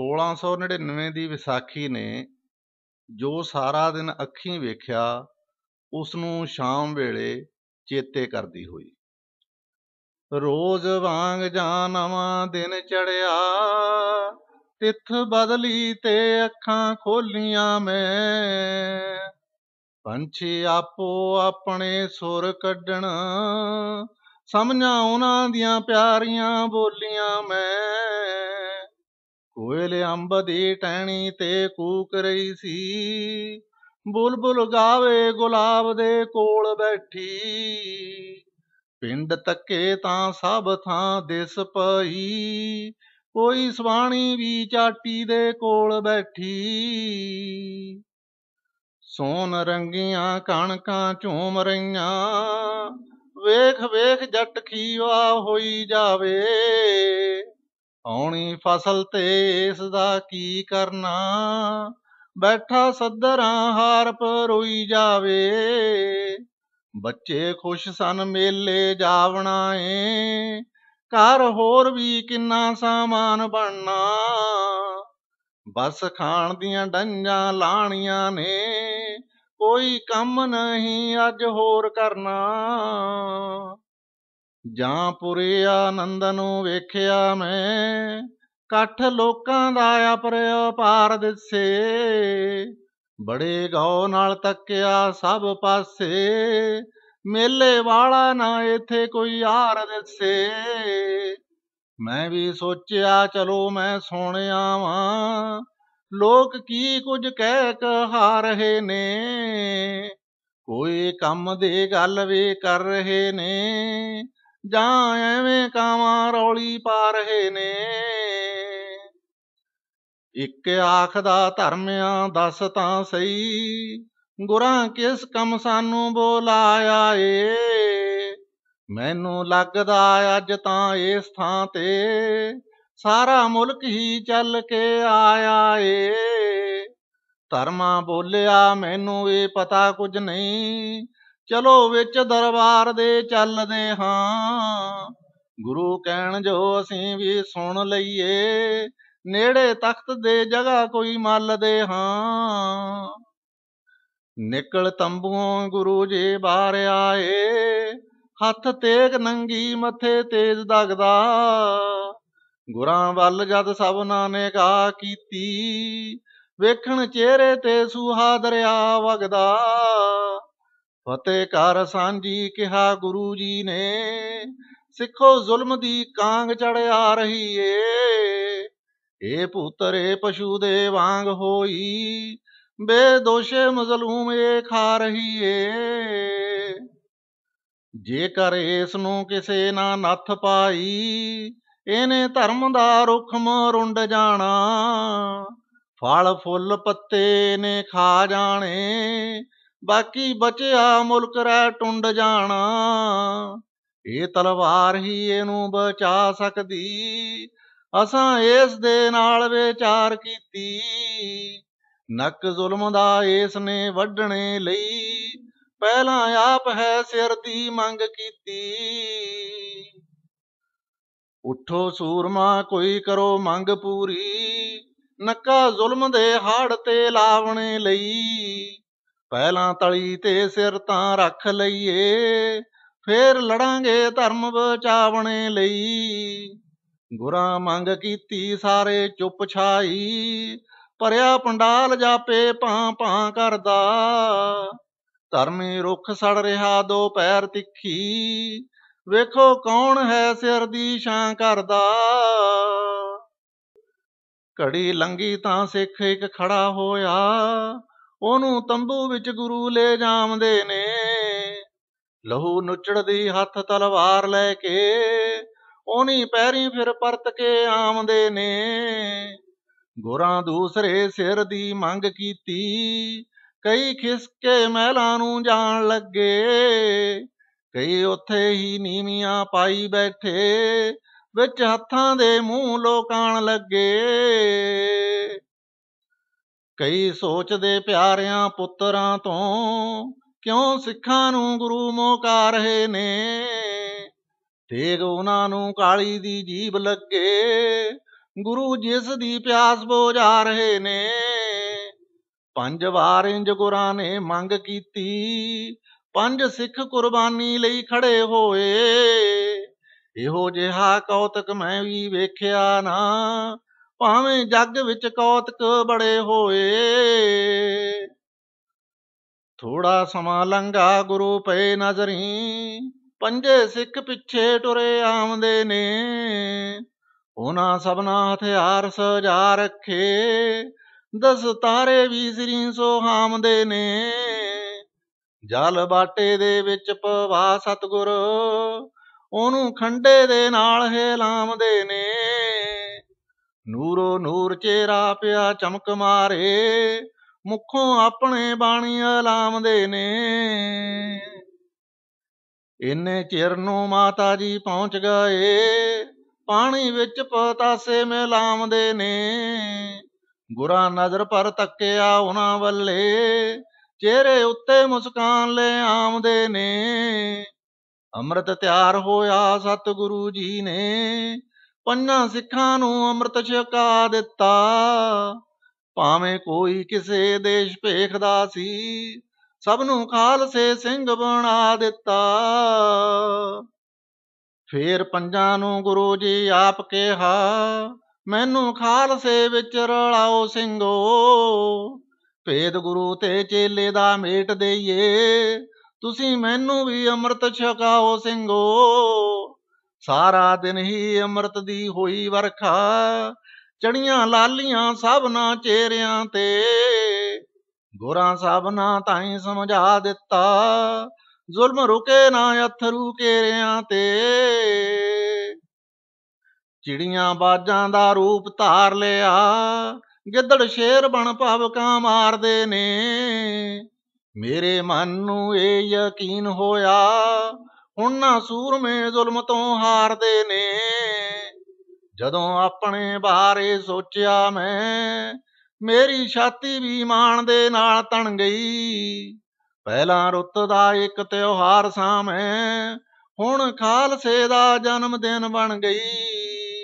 1699 ਦੀ ਵਿਸਾਖੀ ਨੇ ਜੋ ਸਾਰਾ ਦਿਨ ਅੱਖੀਂ ਵੇਖਿਆ ਉਸ ਨੂੰ ਸ਼ਾਮ ਵੇਲੇ ਚੇਤੇ ਕਰਦੀ ਹੋਈ ਰੋਜ਼ ਵਾਂਗ ਜਾਂ ਨਵਾਂ ਦਿਨ ਚੜਿਆ ਤਿੱਥ ਬਦਲੀ ਤੇ ਅੱਖਾਂ ਖੋਲੀਆਂ ਮੈਂ ਪੰਛੀ ਆਪੋ ਆਪਣੇ ਸੁਰ ਕੱਢਣ ਸਮਝਾਂ ਉਹਨਾਂ ਦੀਆਂ ਪਿਆਰੀਆਂ ਬੋਲੀਆਂ ਮੈਂ ਕੋਇਲ ਅੰਬ ਦੀ ਟਹਿਣੀ ਤੇ ਕੂਕ ਰਹੀ ਸੀ ਬੁਲਬੁਲ ਗਾਵੇ ਗੁਲਾਬ ਦੇ ਕੋਲ ਬੈਠੀ ਪਿੰਡ ਤੱਕੇ ਤਾਂ ਸਭ ਥਾਂ ਦਿਸ ਪਈ ਕੋਈ ਸਵਾਣੀ ਵੀ ਚਾਟੀ ਦੇ ਕੋਲ ਬੈਠੀ ਸੋਨ ਰੰਗੀਆਂ ਕਣਕਾਂ ਝੂਮ ਰਹੀਆਂ ਵੇਖ ਵੇਖ ਜੱਟ ਖੀਵਾ ਹੋਈ ਜਾਵੇ ਆਉਣੀ ਫਸਲ ਤੇ ਇਸ ਦਾ ਕੀ ਕਰਨਾ ਬੈਠਾ ਸੱਦਰਾਂ ਹਾਰ ਪਰੋਈ ਜਾਵੇ ਬੱਚੇ ਖੁਸ਼ ਸਨ ਮੇਲੇ ਜਾਵਣਾ ਏ ਘਰ ਹੋਰ ਵੀ ਕਿੰਨਾ ਸਾਮਾਨ ਬਣਨਾ ਬਸ ਖਾਣ ਦੀਆਂ ਡੰਜਾਂ ਲਾਣੀਆਂ ਨੇ ਕੋਈ ਕੰਮ ਨਹੀਂ ਅੱਜ ਹੋਰ ਕਰਨਾ ਜਾਂ ਪੁਰੇ ਆਨੰਦ ਨੂੰ ਵੇਖਿਆ ਮੈਂ ਕੱਠ ਲੋਕਾਂ ਦਾ ਆਪਰਿਓ ਪਾਰ ਦਿਸੇ ਬੜੇ ਗਉ ਨਾਲ ਤੱਕਿਆ ਸਭ ਪਾਸੇ ਮੇਲੇ ਵਾਲਾ ਨਾ ਇਥੇ ਕੋਈ ਯਾਰ ਦਿਸੇ ਮੈਂ ਵੀ ਸੋਚਿਆ ਚਲੋ ਮੈਂ ਸੁਣ ਆਵਾਂ ਲੋਕ ਕੀ ਕੁਝ ਕਹਿ ਕਹਾ ਰਹੇ ਨੇ ਕੋਈ ਕੰਮ ਦੀ ਗੱਲ ਵੀ ਕਰ ਰਹੇ ਨੇ ਜਾਂ ਐਵੇਂ ਕਾਵਾਂ ਰੌਲੀ ਪਾ ਰਹੇ ਨੇ ਇੱਕ ਆਖਦਾ ਧਰਮਿਆਂ ਦੱਸ ਤਾਂ ਸਹੀ ਗੁਰਾਂ ਕਿਸ ਕੰਮ ਸਾਨੂੰ ਬੋਲਾਇਆ ਏ ਮੈਨੂੰ ਲੱਗਦਾ ਅੱਜ ਤਾਂ ਇਸ ਥਾਂ ਤੇ ਸਾਰਾ ਮੁਲਕ ਹੀ ਚੱਲ ਕੇ ਆਇਆ ਏ ਧਰਮਾ ਬੋਲਿਆ ਮੈਨੂੰ ਇਹ ਪਤਾ ਕੁਝ ਨਹੀਂ ਚਲੋ ਵਿੱਚ ਦਰਬਾਰ ਦੇ ਚੱਲਦੇ ਹਾਂ ਗੁਰੂ ਕਹਿਣ ਜੋ ਅਸੀਂ ਵੀ ਸੁਣ ਲਈਏ ਨੇੜੇ ਤਖਤ ਦੇ ਜਗ੍ਹਾ ਕੋਈ ਮੱਲਦੇ ਹਾਂ ਨਿਕਲ ਤੰਬੂਆਂ ਗੁਰੂ ਜੀ ਬਾਹਰ ਆਏ ਹੱਥ ਤੇਗ ਨੰਗੀ ਮੱਥੇ ਤੇਜ ਦਗਦਾ ਗੁਰਾਂ ਵੱਲ ਜਦ ਸਭਨਾ ਨੇ ਗਾ ਕੀਤੀ ਵੇਖਣ ਚਿਹਰੇ ਤੇ ਸੁਹਾ ਦਰਿਆ ਵਗਦਾ ਫਤਿਹ ਕਰ ਸਾਂਝੀ ਕਿਹਾ ਗੁਰੂ ਜੀ ਨੇ ਸਿੱਖੋ ਜ਼ੁਲਮ ਦੀ ਕਾਂਗ ਚੜ ਆ ਰਹੀ ਏ ਏ ਪੁੱਤਰੇ ਪਸ਼ੂ ਦੇ ਵਾਂਗ ਹੋਈ ਬੇਦੋਸ਼ੇ ਮਜ਼ਲੂਮ ਏ ਖਾ ਰਹੀ ਏ ਜੇਕਰ ਇਸ ਨੂੰ ਕਿਸੇ ਨਾ ਨੱਥ ਪਾਈ ਇਹਨੇ ਧਰਮ ਦਾ ਰੁਖ ਮਰੁੰਡ ਜਾਣਾ ਫਲ ਫੁੱਲ ਪੱਤੇ ਨੇ ਖਾ ਜਾਣੇ ਬਾਕੀ ਬਚਿਆ ਮੁਲਕ ਰਹਿ ਟੁੰਡ ਜਾਣਾ ਇਹ ਤਲਵਾਰ ਹੀ ਇਹਨੂੰ ਬਚਾ ਸਕਦੀ ਅਸਾਂ ਇਸ ਦੇ ਨਾਲ ਵਿਚਾਰ ਕੀਤੀ ਨੱਕ ਜ਼ੁਲਮ ਦਾ ਇਸ ਨੇ ਵੱਢਣੇ ਲਈ ਪਹਿਲਾਂ ਆਪ ਹੈ ਸਿਰ ਦੀ ਮੰਗ ਕੀਤੀ ਉਠੋ ਸੂਰਮਾ ਕੋਈ ਕਰੋ ਮੰਗ ਪੂਰੀ ਨੱਕਾ ਜ਼ੁਲਮ ਦੇ ਹਾੜ ਤੇ ਲਾਵਣੇ ਲਈ ਪਹਿਲਾਂ ਤਲੀ ਤੇ ਸਿਰ ਤਾਂ ਰੱਖ ਲਈਏ ਫੇਰ ਲੜਾਂਗੇ ਧਰਮ ਬਚਾਵਣੇ ਲਈ ਗੁਰਾਂ ਮੰਗ ਕੀਤੀ ਸਾਰੇ ਚੁੱਪ ਛਾਈ ਪਰਿਆ ਪੰਡਾਲ ਜਾਪੇ ਪਾਂ ਪਾਂ ਕਰਦਾ ਧਰਮੀ ਰੁੱਖ ਸੜ ਰਿਹਾ ਦੋ ਪੈਰ ਤਿੱਖੀ ਵੇਖੋ ਕੌਣ ਹੈ ਸਿਰ ਦੀ ਛਾਂ ਕਰਦਾ ਘੜੀ ਲੰਗੀ ਤਾਂ ਸਿੱਖ ਇੱਕ ਖੜਾ ਹੋਇਆ ਉਹਨੂੰ ਤੰਬੂ ਵਿੱਚ ਗੁਰੂ ਲੈ ਜਾਂਦੇ ਨੇ ਲਹੂ ਨੁਚੜਦੀ ਹੱਥ ਤਲਵਾਰ ਲੈ ਕੇ ਉਹਨੀ ਪੈਰੀ ਫਿਰ ਪਰਤ ਕੇ ਆਉਂਦੇ ਨੇ ਗੋਰਾ ਦੂਸਰੇ ਸਿਰ ਦੀ ਮੰਗ ਕੀਤੀ ਕਈ ਖਿਸਕੇ ਮਹਿਲਾਂ ਨੂੰ ਜਾਣ ਲੱਗੇ ਕਈ ਉੱਥੇ ਹੀ ਨੀਵੀਆਂ ਪਾਈ ਬੈਠੇ ਵਿੱਚ ਹੱਥਾਂ ਦੇ ਮੂੰਹ ਲੋਕਾਂ ਲੱਗੇ ਕਈ ਸੋਚਦੇ ਪਿਆਰਿਆਂ ਪੁੱਤਰਾਂ ਤੋਂ ਕਿਉਂ ਸਿੱਖਾਂ ਨੂੰ ਗੁਰੂ ਮੋਕਾ ਰਹੇ ਨੇ ਤੇਗ ਉਹਨਾਂ ਨੂੰ ਕਾਲੀ ਦੀ ਜੀਬ ਲੱਗੇ ਗੁਰੂ ਜਿਸ ਦੀ ਪਿਆਸ ਬੋਝਾ ਰਹੇ ਨੇ ਪੰਜ ਵਾਰ ਇੰਜ ਗੁਰਾਂ ਨੇ ਮੰਗ ਕੀਤੀ ਪੰਜ ਸਿੱਖ ਕੁਰਬਾਨੀ ਲਈ ਖੜੇ ਹੋਏ ਇਹੋ ਜਿਹਾ ਕੌਤਕ ਮੈਂ ਵੀ ਵੇਖਿਆ ਨਾ ਭਾਵੇਂ ਜੱਗ ਵਿੱਚ ਕੌਤਕ ਬੜੇ ਹੋਏ ਥੋੜਾ ਸਮਾਂ ਲੰਗਾ ਗੁਰੂ ਪਏ ਨਜ਼ਰੀ ਪੰਜੇ ਸਿੱਖ ਪਿੱਛੇ ਟੁਰੇ ਆਉਂਦੇ ਨੇ ਉਹਨਾਂ ਸਭਨਾ ਹਥਿਆਰ ਸਜਾ ਰੱਖੇ ਦਸ ਤਾਰੇ ਵੀ ਸ੍ਰੀ ਹਾਮਦੇ ਨੇ ਜਲ ਬਾਟੇ ਦੇ ਵਿੱਚ ਪਵਾ ਸਤਗੁਰ ਉਹਨੂੰ ਖੰਡੇ ਦੇ ਨਾਲ ਲਾਮਦੇ ਨੇ ਨੂਰੋ ਨੂਰ ਚੇਰਾ ਪਿਆ ਚਮਕ ਮਾਰੇ ਮੁਖੋਂ ਆਪਣੇ ਬਾਣੀ ਆਲਾਮਦੇ ਨੇ ਇੰਨੇ ਚਿਰ ਨੂੰ ਮਾਤਾ ਜੀ ਪਹੁੰਚ ਗਏ ਪਾਣੀ ਵਿੱਚ ਪਤਾਸੇ ਲਾਮਦੇ ਨੇ ਗੁਰਾ ਨਜ਼ਰ ਪਰ ਤੱਕਿਆ ਉਹਨਾਂ ਵੱਲੇ ਚਿਹਰੇ ਉੱਤੇ ਮੁਸਕਾਨ ਲੈ ਆਉਂਦੇ ਨੇ ਅੰਮ੍ਰਿਤ ਤਿਆਰ ਹੋਇਆ ਸਤਿਗੁਰੂ ਜੀ ਨੇ ਪੰਨਾ ਸਿੱਖਾਂ ਨੂੰ ਅੰਮ੍ਰਿਤ ਛਕਾ ਦਿੱਤਾ ਭਾਵੇਂ ਕੋਈ ਕਿਸੇ ਦੇਸ਼ ਭੇਖਦਾ ਸੀ ਸਭ ਨੂੰ ਖਾਲਸੇ ਸਿੰਘ ਬਣਾ ਦਿੱਤਾ ਫੇਰ ਪੰਜਾਂ ਨੂੰ ਗੁਰੂ ਜੀ ਆਪ ਕਿਹਾ ਮੈਨੂੰ ਖਾਲਸੇ ਵਿੱਚ ਰਲਾਓ ਸਿੰਘੋ ਭੇਦ ਗੁਰੂ ਤੇ ਚੇਲੇ ਦਾ ਮੇਟ ਦੇਈਏ ਤੁਸੀਂ ਮੈਨੂੰ ਵੀ ਅੰਮ੍ਰਿਤ ਛਕਾਓ ਸਿੰਘੋ ਸਾਰਾ ਦਿਨ ਹੀ ਅੰਮ੍ਰਿਤ ਦੀ ਹੋਈ ਵਰਖਾ ਚੜੀਆਂ ਲਾਲੀਆਂ ਸਭਨਾ ਚੇਰਿਆਂ ਤੇ ਗੋਰਾ ਸਭਨਾ ਤਾਈ ਸਮਝਾ ਦਿੱਤਾ ਜ਼ੁਲਮ ਰੁਕੇ ਨਾ ਅਥਰੂ ਕੇਰਿਆਂ ਤੇ ਚਿੜੀਆਂ ਬਾਜਾਂ ਦਾ ਰੂਪ ਧਾਰ ਲਿਆ ਗਿੱਦੜ ਸ਼ੇਰ ਬਣ ਭਵਕਾਂ ਮਾਰਦੇ ਨੇ ਮੇਰੇ ਮਨ ਨੂੰ ਇਹ ਯਕੀਨ ਹੋਇਆ ਉਹਨਾਂ ਸੂਰਮੇ ਜ਼ੁਲਮ ਤੋਂ ਹਾਰਦੇ ਨੇ ਜਦੋਂ ਆਪਣੇ ਬਾਰੇ ਸੋਚਿਆ ਮੈਂ ਮੇਰੀ ਛਾਤੀ ਵੀ ਮਾਣ ਦੇ ਨਾਲ ਤਣ ਗਈ ਪਹਿਲਾ ਰੁੱਤ ਦਾ ਇੱਕ ਤਿਉਹਾਰ ਸਾਂ ਮੈਂ ਹੁਣ ਖਾਲਸੇ ਦਾ ਜਨਮ ਦਿਨ ਬਣ ਗਈ